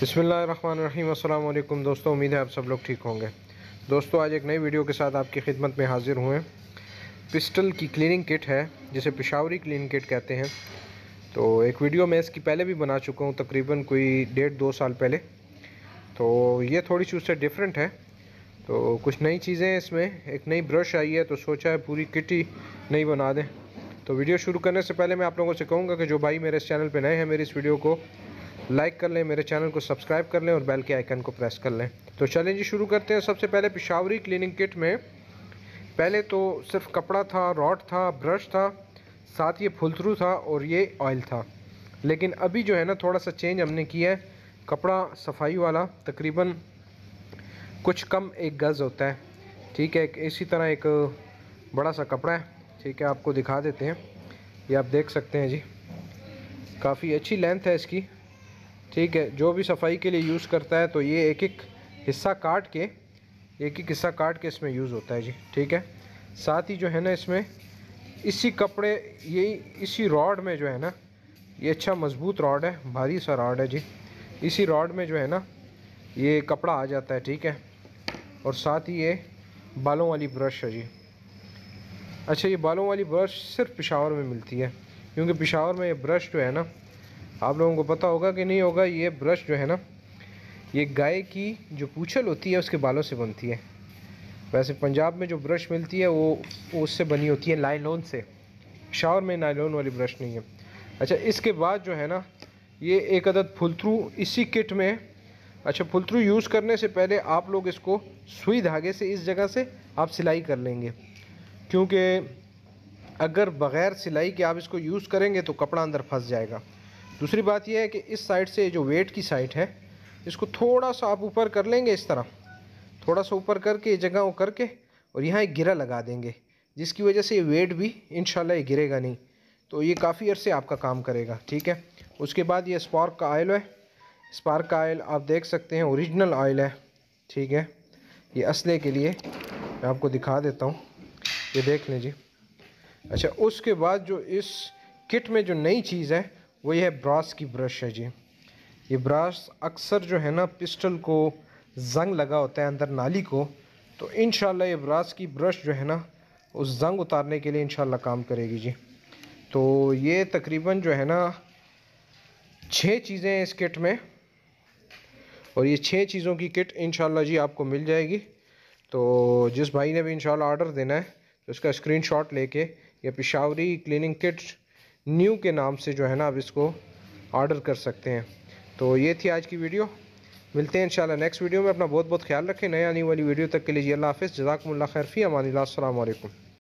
बसमिल अल्लाम दोस्तों उम्मीद है आप सब लोग ठीक होंगे दोस्तों आज एक नई वीडियो के साथ आपकी खिदमत में हाज़िर हुए पिस्टल की क्लीनिंग किट है जिसे पिशावरी क्लिन किट कहते हैं तो एक वीडियो मैं इसकी पहले भी बना चुका हूँ तकरीबन कोई डेढ़ दो साल पहले तो ये थोड़ी सी उससे डिफरेंट है तो कुछ नई चीज़ें हैं इसमें एक नई ब्रश आई है तो सोचा है पूरी किट ही नई बना दें तो वीडियो शुरू करने से पहले मैं आप लोगों से कहूँगा कि जो भाई मेरे इस चैनल पर नए हैं मेरी इस वीडियो को लाइक कर लें मेरे चैनल को सब्सक्राइब कर लें और बेल के आइकन को प्रेस कर लें तो चलें जी शुरू करते हैं सबसे पहले पिशावरी क्लीनिंग किट में पहले तो सिर्फ कपड़ा था रॉड था ब्रश था साथ ये फुल थ्रू था और ये ऑयल था लेकिन अभी जो है ना थोड़ा सा चेंज हमने किया है कपड़ा सफाई वाला तकरीबन कुछ कम एक गज़ होता है ठीक है इसी तरह एक बड़ा सा कपड़ा है ठीक है आपको दिखा देते हैं ये आप देख सकते हैं जी काफ़ी अच्छी लेंथ है इसकी ठीक है जो भी सफाई के लिए यूज़ करता है तो ये एक एक हिस्सा काट के एक एक हिस्सा काट के इसमें यूज़ होता है जी ठीक है साथ ही जो है ना इसमें इसी कपड़े यही इसी रॉड में जो है ना ये अच्छा मज़बूत रॉड है भारी सा रॉड है जी इसी रॉड में जो है ना ये कपड़ा आ जाता है ठीक है और साथ ही ये बालों वाली ब्रश है जी अच्छा ये बालों वाली ब्रश सिर्फ पिशावर में मिलती है क्योंकि पिशावर में ये ब्रश जो है ना आप लोगों को पता होगा कि नहीं होगा ये ब्रश जो है ना ये गाय की जो पूछल होती है उसके बालों से बनती है वैसे पंजाब में जो ब्रश मिलती है वो उससे बनी होती है नाइलॉन से शावर में नाइलॉन वाली ब्रश नहीं है अच्छा इसके बाद जो है ना ये एक अदद फुलथ्रू इसी किट में है अच्छा फुलथ्रू यूज़ करने से पहले आप लोग इसको सुई धागे से इस जगह से आप सिलाई कर लेंगे क्योंकि अगर बग़ैर सिलाई के आप इसको यूज़ करेंगे तो कपड़ा अंदर फंस जाएगा दूसरी बात यह है कि इस साइड से जो वेट की साइड है इसको थोड़ा सा आप ऊपर कर लेंगे इस तरह थोड़ा सा ऊपर करके ये जगहों करके और यहाँ एक गिरा लगा देंगे जिसकी वजह से ये वेट भी इन ये गिरेगा नहीं तो ये काफ़ी अरसे आपका काम करेगा ठीक है उसके बाद ये स्पार्क का आयल है स्पार्क का आयल आप देख सकते हैं ओरिजिनल आयल है ठीक है ये असले के लिए मैं आपको दिखा देता हूँ ये देख लें जी अच्छा उसके बाद जो इस किट में जो नई चीज़ है वो ये है ब्रास की ब्रश है जी ये ब्रास अक्सर जो है ना पिस्टल को जंग लगा होता है अंदर नाली को तो इन ये ब्रास की ब्रश जो है ना उस जंग उतारने के लिए इन काम करेगी जी तो ये तकरीबन जो है ना छः चीज़ें हैं इस किट में और ये छः चीज़ों की किट इन जी आपको मिल जाएगी तो जिस भाई ने भी इन ऑर्डर देना है तो उसका स्क्रीन शॉट लेके ये पिशावरी क्लीनिंग किट न्यू के नाम से जो है ना आप इसको ऑर्डर कर सकते हैं तो ये थी आज की वीडियो मिलते हैं इंशाल्लाह नेक्स्ट वीडियो में अपना बहुत बहुत ख्याल रखें नया आने वाली वीडियो तक के लिए अल्लाह हाफ़ जजाकम्ला खैरफ़ी असल अल्लाम